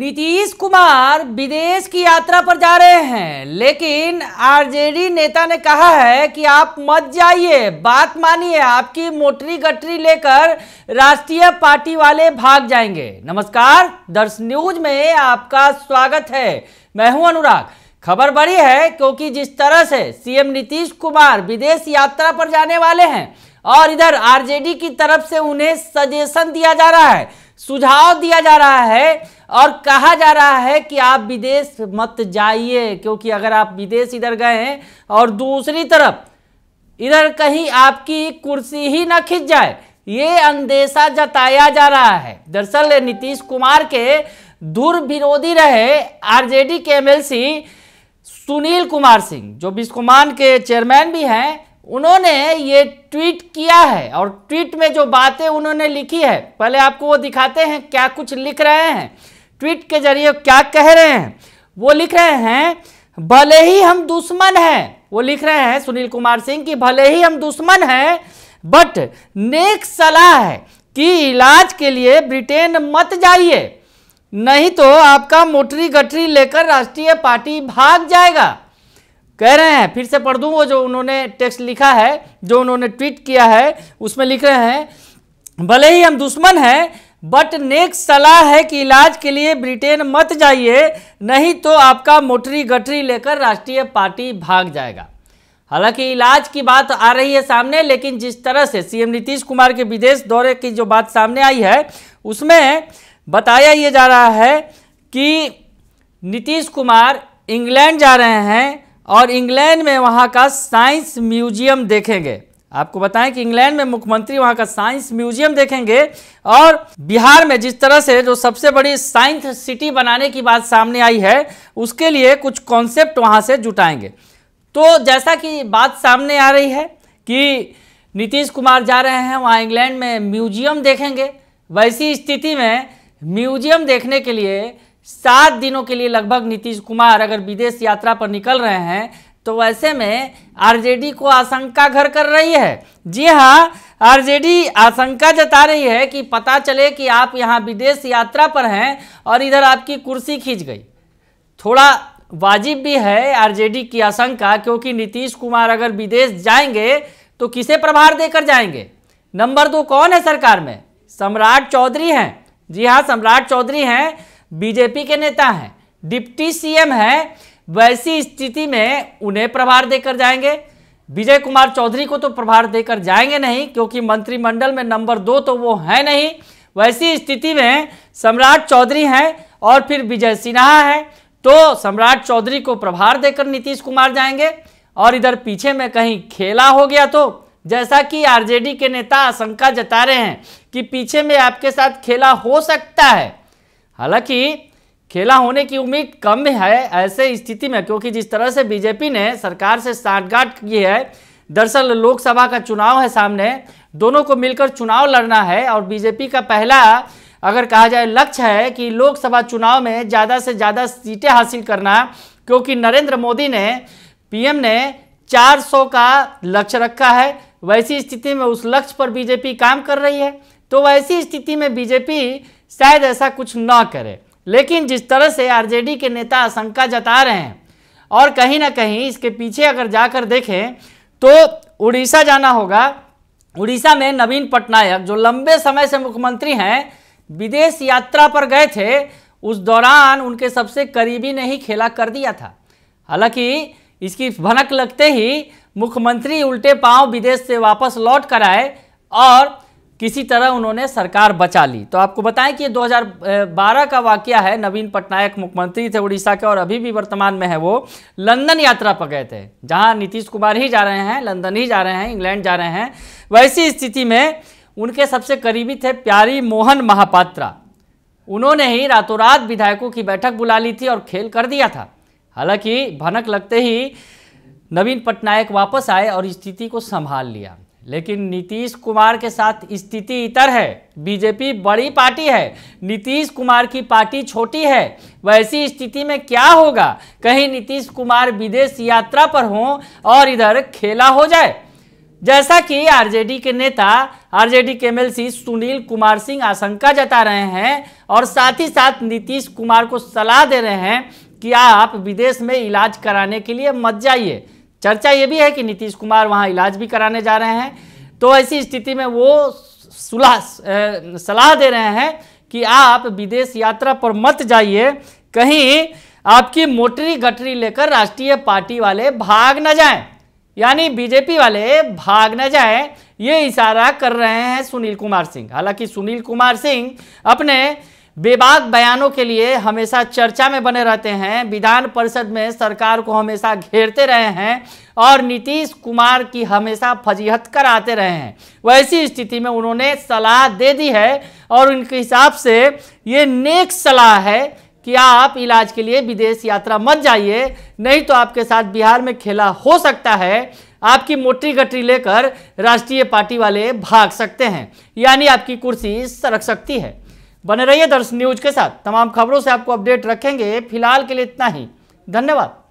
नीतीश कुमार विदेश की यात्रा पर जा रहे हैं लेकिन आरजेडी नेता ने कहा है कि आप मत जाइए बात मानिए आपकी मोटरी गटरी लेकर राष्ट्रीय पार्टी वाले भाग जाएंगे नमस्कार दर्श न्यूज में आपका स्वागत है मैं हूं अनुराग खबर बड़ी है क्योंकि जिस तरह से सीएम नीतीश कुमार विदेश यात्रा पर जाने वाले हैं और इधर आरजेडी की तरफ से उन्हें सजेशन दिया जा रहा है सुझाव दिया जा रहा है और कहा जा रहा है कि आप विदेश मत जाइए क्योंकि अगर आप विदेश इधर गए हैं और दूसरी तरफ इधर कहीं आपकी कुर्सी ही ना खिंच जाए ये अंदेशा जताया जा रहा है दरअसल नीतीश कुमार के दूर विरोधी रहे आरजेडी के एमएलसी सुनील कुमार सिंह जो बिस्कुमान के चेयरमैन भी हैं उन्होंने ये ट्वीट किया है और ट्वीट में जो बातें उन्होंने लिखी है पहले आपको वो दिखाते हैं क्या कुछ लिख रहे हैं ट्वीट के जरिए क्या कह रहे हैं वो लिख रहे हैं भले ही हम दुश्मन हैं वो लिख रहे हैं सुनील कुमार सिंह कि भले ही हम दुश्मन हैं बट नेक सलाह है कि इलाज के लिए ब्रिटेन मत जाइए नहीं तो आपका मोटरी गठरी लेकर राष्ट्रीय पार्टी भाग जाएगा कह रहे हैं फिर से पढ़ दूँ वो जो उन्होंने टेक्स्ट लिखा है जो उन्होंने ट्वीट किया है उसमें लिख रहे हैं भले ही हम दुश्मन हैं बट नेक सलाह है कि इलाज के लिए ब्रिटेन मत जाइए नहीं तो आपका मोटरी गठरी लेकर राष्ट्रीय पार्टी भाग जाएगा हालांकि इलाज की बात आ रही है सामने लेकिन जिस तरह से सीएम नीतीश कुमार के विदेश दौरे की जो बात सामने आई है उसमें बताया ये जा रहा है कि नीतीश कुमार इंग्लैंड जा रहे हैं और इंग्लैंड में वहाँ का साइंस म्यूजियम देखेंगे आपको बताएं कि इंग्लैंड में मुख्यमंत्री वहाँ का साइंस म्यूजियम देखेंगे और बिहार में जिस तरह से जो सबसे बड़ी साइंस सिटी बनाने की बात सामने आई है उसके लिए कुछ कॉन्सेप्ट वहाँ से जुटाएंगे तो जैसा कि बात सामने आ रही है कि नीतीश कुमार जा रहे हैं वहाँ इंग्लैंड में म्यूजियम देखेंगे वैसी स्थिति में म्यूजियम देखने के लिए सात दिनों के लिए लगभग नीतीश कुमार अगर विदेश यात्रा पर निकल रहे हैं तो ऐसे में आरजेडी को आशंका घर कर रही है जी हाँ आरजेडी आशंका जता रही है कि पता चले कि आप यहाँ विदेश यात्रा पर हैं और इधर आपकी कुर्सी खींच गई थोड़ा वाजिब भी है आरजेडी की आशंका क्योंकि नीतीश कुमार अगर विदेश जाएंगे तो किसे प्रभार देकर जाएंगे नंबर दो कौन है सरकार में सम्राट चौधरी हैं जी हाँ सम्राट चौधरी हैं बीजेपी के नेता हैं डिप्टी सीएम हैं वैसी स्थिति में उन्हें प्रभार देकर जाएंगे विजय कुमार चौधरी को तो प्रभार देकर जाएंगे नहीं क्योंकि मंत्रिमंडल में नंबर दो तो वो है नहीं वैसी स्थिति में सम्राट चौधरी हैं और फिर विजय सिन्हा हैं तो सम्राट चौधरी को प्रभार देकर नीतीश कुमार जाएंगे और इधर पीछे में कहीं खेला हो गया तो जैसा कि आरजेडी के नेता आशंका जता रहे हैं कि पीछे में आपके साथ खेला हो सकता है हालांकि खेला होने की उम्मीद कम है ऐसे स्थिति में क्योंकि जिस तरह से बीजेपी ने सरकार से साठगांठ की है दरअसल लोकसभा का चुनाव है सामने दोनों को मिलकर चुनाव लड़ना है और बीजेपी का पहला अगर कहा जाए लक्ष्य है कि लोकसभा चुनाव में ज़्यादा से ज़्यादा सीटें हासिल करना क्योंकि नरेंद्र मोदी ने पीएम ने 400 का लक्ष्य रखा है वैसी स्थिति में उस लक्ष्य पर बीजेपी काम कर रही है तो वैसी स्थिति में बीजेपी शायद ऐसा कुछ ना करे लेकिन जिस तरह से आरजेडी के नेता आशंका जता रहे हैं और कहीं ना कहीं इसके पीछे अगर जाकर देखें तो उड़ीसा जाना होगा उड़ीसा में नवीन पटनायक जो लंबे समय से मुख्यमंत्री हैं विदेश यात्रा पर गए थे उस दौरान उनके सबसे करीबी ने ही खेला कर दिया था हालांकि इसकी भनक लगते ही मुख्यमंत्री उल्टे पांव विदेश से वापस लौट कर आए और किसी तरह उन्होंने सरकार बचा ली तो आपको बताएं कि 2012 का वाक्य है नवीन पटनायक मुख्यमंत्री थे उड़ीसा के और अभी भी वर्तमान में है वो लंदन यात्रा पर गए थे जहां नीतीश कुमार ही जा रहे हैं लंदन ही जा रहे हैं इंग्लैंड जा रहे हैं वैसी स्थिति में उनके सबसे करीबी थे प्यारी मोहन महापात्रा उन्होंने ही रातों रात विधायकों की बैठक बुला ली थी और खेल कर दिया था हालांकि भनक लगते ही नवीन पटनायक वापस आए और स्थिति को संभाल लिया लेकिन नीतीश कुमार के साथ स्थिति इतर है बीजेपी बड़ी पार्टी है नीतीश कुमार की पार्टी छोटी है वैसी स्थिति में क्या होगा कहीं नीतीश कुमार विदेश यात्रा पर हों और इधर खेला हो जाए जैसा कि आरजेडी के नेता आरजेडी के एमएलसी सुनील कुमार सिंह आशंका जता रहे हैं और साथ ही साथ नीतीश कुमार को सलाह दे रहे हैं कि आप विदेश में इलाज कराने के लिए मत जाइए चर्चा ये भी है कि नीतीश कुमार वहाँ इलाज भी कराने जा रहे हैं तो ऐसी स्थिति में वो सुलह सलाह दे रहे हैं कि आप विदेश यात्रा पर मत जाइए कहीं आपकी मोटरी गटरी लेकर राष्ट्रीय पार्टी वाले भाग न जाएं यानी बीजेपी वाले भाग न जाएं ये इशारा कर रहे हैं सुनील कुमार सिंह हालांकि सुनील कुमार सिंह अपने बेबाक बयानों के लिए हमेशा चर्चा में बने रहते हैं विधान परिषद में सरकार को हमेशा घेरते रहे हैं और नीतीश कुमार की हमेशा फजीहत कराते रहे हैं वैसी स्थिति में उन्होंने सलाह दे दी है और उनके हिसाब से ये नेक सलाह है कि आप इलाज के लिए विदेश यात्रा मत जाइए नहीं तो आपके साथ बिहार में खेला हो सकता है आपकी मोटी गटरी लेकर राष्ट्रीय पार्टी वाले भाग सकते हैं यानी आपकी कुर्सी सरक सकती है बने रहिए दर्श न्यूज के साथ तमाम खबरों से आपको अपडेट रखेंगे फिलहाल के लिए इतना ही धन्यवाद